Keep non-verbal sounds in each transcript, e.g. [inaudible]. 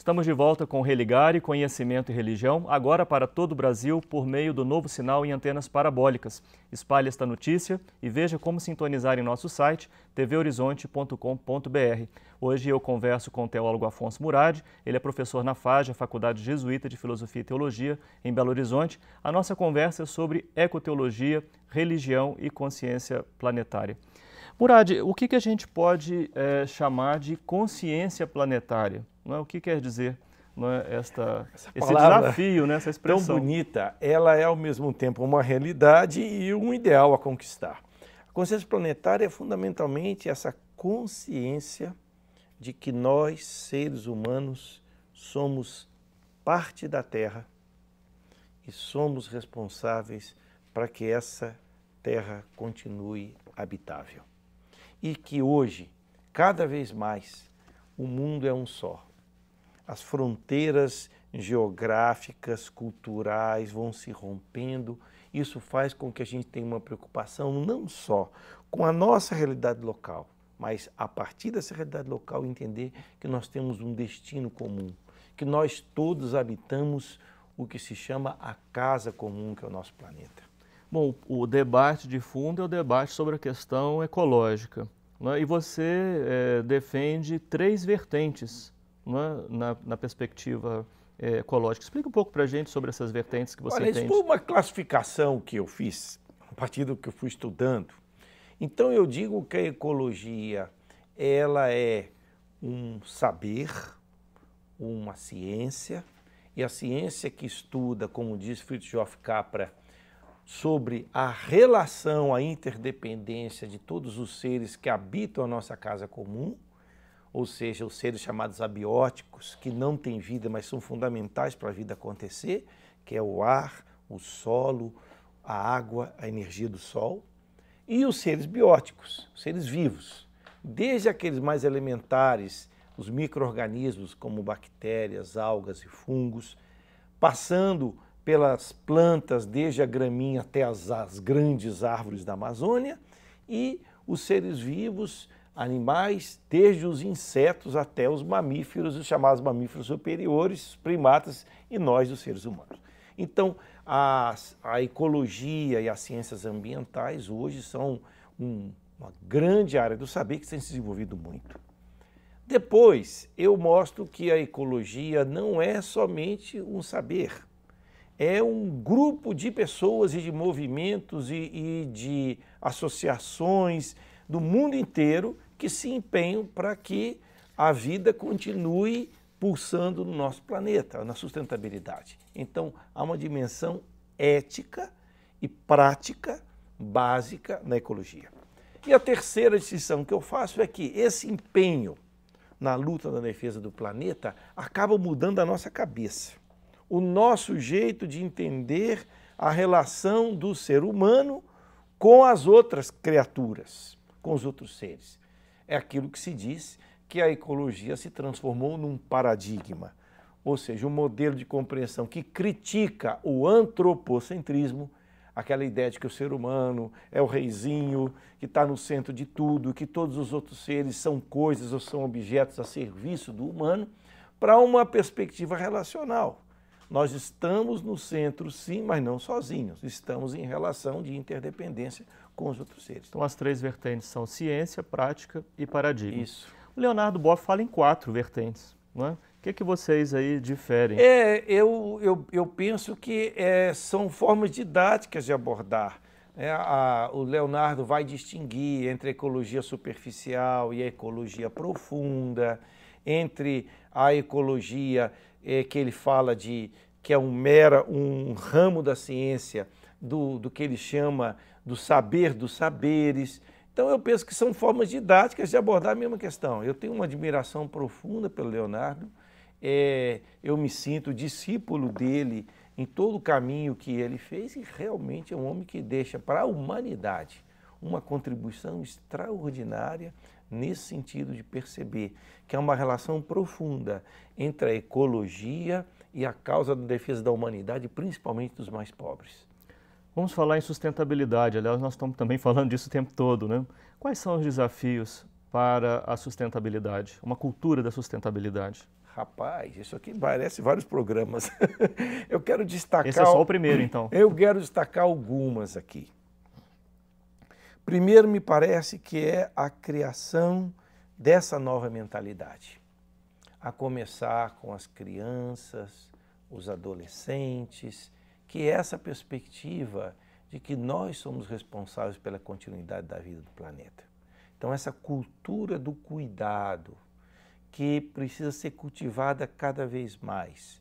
Estamos de volta com Religar e Conhecimento e Religião, agora para todo o Brasil por meio do novo sinal em antenas parabólicas. Espalhe esta notícia e veja como sintonizar em nosso site tvhorizonte.com.br. Hoje eu converso com o teólogo Afonso Murad, ele é professor na FAGE, Faculdade Jesuíta de Filosofia e Teologia, em Belo Horizonte. A nossa conversa é sobre ecoteologia, religião e consciência planetária. Murad, o que, que a gente pode é, chamar de consciência planetária? Não é? O que quer dizer não é, esta, esse desafio, né, essa expressão? Tão bonita, ela é ao mesmo tempo uma realidade e um ideal a conquistar. A consciência planetária é fundamentalmente essa consciência de que nós, seres humanos, somos parte da Terra e somos responsáveis para que essa Terra continue habitável e que hoje, cada vez mais, o mundo é um só. As fronteiras geográficas, culturais vão se rompendo. Isso faz com que a gente tenha uma preocupação não só com a nossa realidade local, mas a partir dessa realidade local entender que nós temos um destino comum, que nós todos habitamos o que se chama a casa comum que é o nosso planeta. Bom, o debate de fundo é o debate sobre a questão ecológica. Né? E você é, defende três vertentes né? na, na, perspectiva é, ecológica. Explica um pouco para a gente sobre essas vertentes que você Olha, tem. Isso foi uma classificação que eu fiz a partir do que eu fui estudando. Então eu digo que a ecologia ela é um saber, uma ciência, e a ciência que estuda, como diz Joff Capra, sobre a relação, a interdependência de todos os seres que habitam a nossa casa comum, ou seja, os seres chamados abióticos, que não têm vida, mas são fundamentais para a vida acontecer, que é o ar, o solo, a água, a energia do sol, e os seres bióticos, os seres vivos, desde aqueles mais elementares, os micro-organismos como bactérias, algas e fungos, passando pelas plantas, desde a graminha até as, as grandes árvores da Amazônia, e os seres vivos, animais, desde os insetos até os mamíferos, os chamados mamíferos superiores, primatas e nós, os seres humanos. Então, a, a ecologia e as ciências ambientais hoje são um, uma grande área do saber que tem se desenvolvido muito. Depois, eu mostro que a ecologia não é somente um saber, é um grupo de pessoas e de movimentos e, e de associações do mundo inteiro que se empenham para que a vida continue pulsando no nosso planeta, na sustentabilidade. Então, há uma dimensão ética e prática básica na ecologia. E a terceira distinção que eu faço é que esse empenho na luta na defesa do planeta acaba mudando a nossa cabeça o nosso jeito de entender a relação do ser humano com as outras criaturas, com os outros seres. É aquilo que se diz que a ecologia se transformou num paradigma, ou seja, um modelo de compreensão que critica o antropocentrismo, aquela ideia de que o ser humano é o reizinho, que está no centro de tudo, que todos os outros seres são coisas ou são objetos a serviço do humano, para uma perspectiva relacional nós estamos no centro, sim, mas não sozinhos. Estamos em relação de interdependência com os outros seres. Então, as três vertentes são ciência, prática e paradigma. Isso. O Leonardo Boff fala em quatro vertentes, não é? O que, que vocês aí diferem? É, eu, eu, eu penso que é, são formas didáticas de abordar. É, a, o Leonardo vai distinguir entre ecologia superficial e ecologia profunda, entre a ecologia é, que ele fala de que é um mera um ramo da ciência do, do que ele chama do saber dos saberes. Então eu penso que são formas didáticas de abordar a mesma questão. Eu tenho uma admiração profunda pelo Leonardo, é, eu me sinto discípulo dele em todo o caminho que ele fez e realmente é um homem que deixa para a humanidade uma contribuição extraordinária nesse sentido de perceber que há uma relação profunda entre a ecologia e a causa da defesa da humanidade, principalmente dos mais pobres. Vamos falar em sustentabilidade, aliás, nós estamos também [laughs] falando disso o tempo todo, né? Quais são os desafios para a sustentabilidade, uma cultura da sustentabilidade? Rapaz, isso aqui parece vários programas. [laughs] eu quero destacar. Esse é só o primeiro, então. Eu quero destacar algumas aqui. Primeiro, me parece que é a criação dessa nova mentalidade a começar com as crianças, os adolescentes, que é essa perspectiva de que nós somos responsáveis pela continuidade da vida do planeta. Então, essa cultura do cuidado que precisa ser cultivada cada vez mais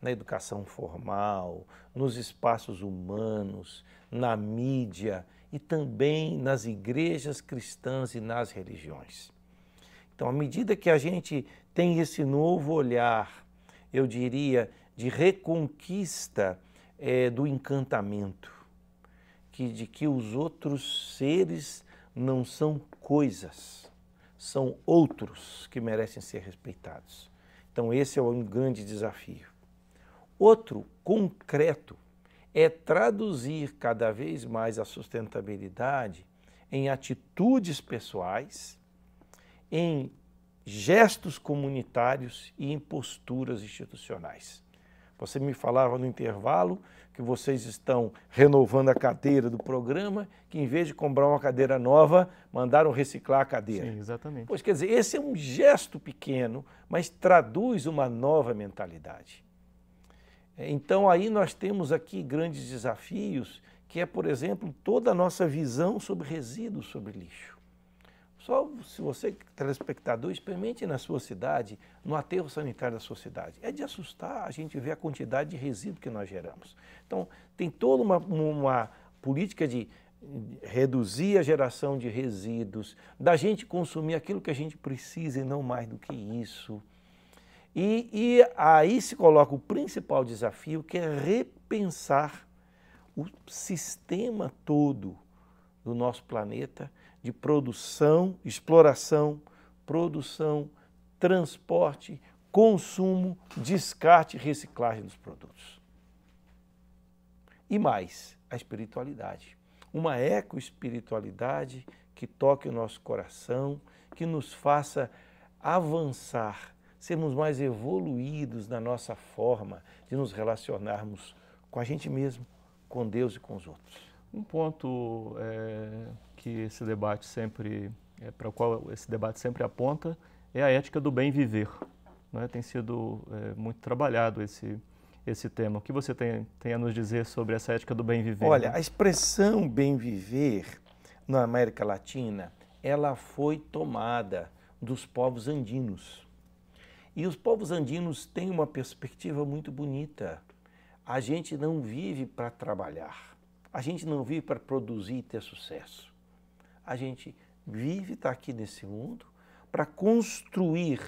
na educação formal, nos espaços humanos, na mídia e também nas igrejas cristãs e nas religiões. Então, à medida que a gente tem esse novo olhar, eu diria, de reconquista é, do encantamento, que, de que os outros seres não são coisas, são outros que merecem ser respeitados. Então, esse é um grande desafio. Outro concreto é traduzir cada vez mais a sustentabilidade em atitudes pessoais em gestos comunitários e em posturas institucionais. Você me falava no intervalo que vocês estão renovando a cadeira do programa, que em vez de comprar uma cadeira nova, mandaram reciclar a cadeira. Sim, exatamente. Pois quer dizer, esse é um gesto pequeno, mas traduz uma nova mentalidade. É, então aí nós temos aqui grandes desafios, que é, por exemplo, toda a nossa visão sobre resíduos, sobre lixo. Só se você, telespectador, experimente na sua cidade, no aterro sanitário da sua cidade. É de assustar a gente ver a quantidade de resíduo que nós geramos. Então, tem toda uma, uma política de reduzir a geração de resíduos, da gente consumir aquilo que a gente precisa e não mais do que isso. E, e, aí se coloca o principal desafio, que é repensar o sistema todo do nosso planeta de produção, exploração, produção, transporte, consumo, descarte e reciclagem dos produtos. E mais, a espiritualidade. Uma ecoespiritualidade que toque o nosso coração, que nos faça avançar, sermos mais evoluídos na nossa forma de nos relacionarmos com a gente mesmo, com Deus e com os outros. Um ponto é que esse debate sempre é, para o qual esse debate sempre aponta é a ética do bem viver. Né? Tem sido é, muito trabalhado esse esse tema. O que você tem, tem a nos dizer sobre essa ética do bem viver? Olha, né? a expressão bem viver na América Latina ela foi tomada dos povos andinos. E os povos andinos têm uma perspectiva muito bonita. A gente não vive para trabalhar, a gente não vive para produzir e ter sucesso a gente vive, está aqui nesse mundo, para construir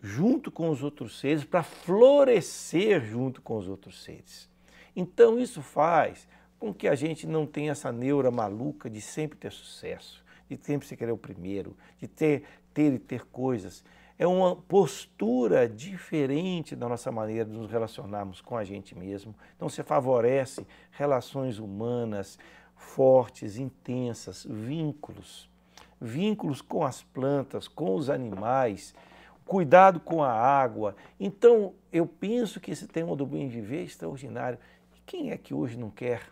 junto com os outros seres, para florescer junto com os outros seres. Então isso faz com que a gente não tenha essa neura maluca de sempre ter sucesso, de sempre se querer o primeiro, de ter, ter e ter coisas. É uma postura diferente da nossa maneira de nos relacionarmos com a gente mesmo. Então, você favorece relações humanas, fortes, intensas, vínculos. Vínculos com as plantas, com os animais, cuidado com a água. Então, eu penso que esse tema do bem viver é extraordinário. E quem é que hoje não quer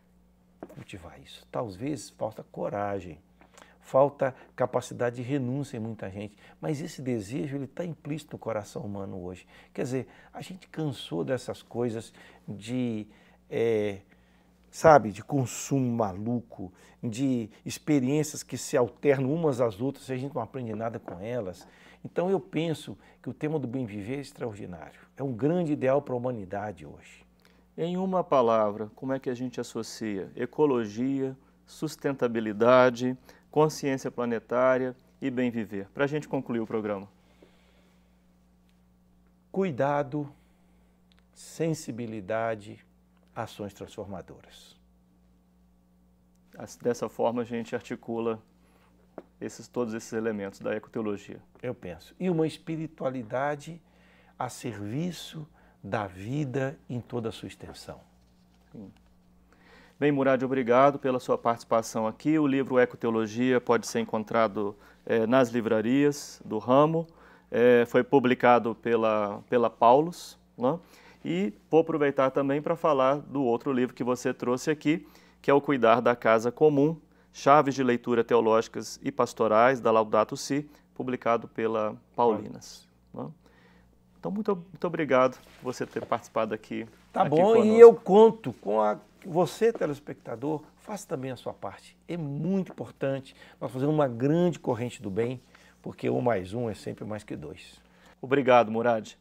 cultivar isso? Talvez falta coragem, falta capacidade de renúncia em muita gente, mas esse desejo ele está implícito no coração humano hoje. Quer dizer, a gente cansou dessas coisas de é, sabe, de consumo maluco, de experiências que se alternam umas às outras e a gente não aprende nada com elas. Então eu penso que o tema do bem viver é extraordinário. É um grande ideal para a humanidade hoje. Em uma palavra, como é que a gente associa ecologia, sustentabilidade, consciência planetária e bem viver? Para a gente concluir o programa. Cuidado, sensibilidade, ações transformadoras. Dessa forma, a gente articula esses, todos esses elementos da ecoteologia. Eu penso. E uma espiritualidade a serviço da vida em toda a sua extensão. Sim. Bem, Murad, obrigado pela sua participação aqui. O livro Ecoteologia pode ser encontrado eh, nas livrarias do ramo. Eh, foi publicado pela, pela Paulus. Não? Né? E vou aproveitar também para falar do outro livro que você trouxe aqui, que é O Cuidar da Casa Comum, Chaves de Leitura Teológicas e Pastorais, da Laudato Si, publicado pela Paulinas. Né? Então, muito, muito obrigado por você ter participado aqui. Tá aqui bom, conosco. e eu conto com a, você, telespectador, faça também a sua parte. É muito importante nós fazer uma grande corrente do bem, porque um mais um é sempre mais que dois. Obrigado, Murad.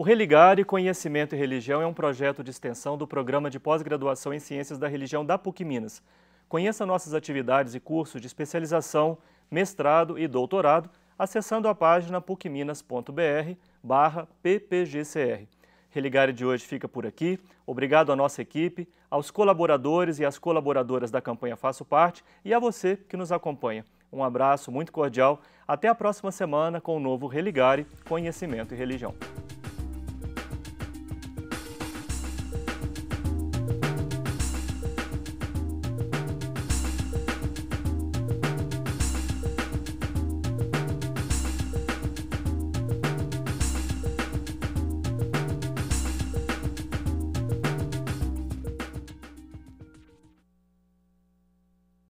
O Religare Conhecimento e Religião é um projeto de extensão do Programa de Pós-Graduação em Ciências da Religião da PUC Minas. Conheça nossas atividades e cursos de especialização, mestrado e doutorado acessando a página pucminas.br barra ppgcr. Religare de hoje fica por aqui. Obrigado à nossa equipe, aos colaboradores e às colaboradoras da campanha Faço Parte e a você que nos acompanha. Um abraço muito cordial. Até a próxima semana com o novo Religare Conhecimento e Religião.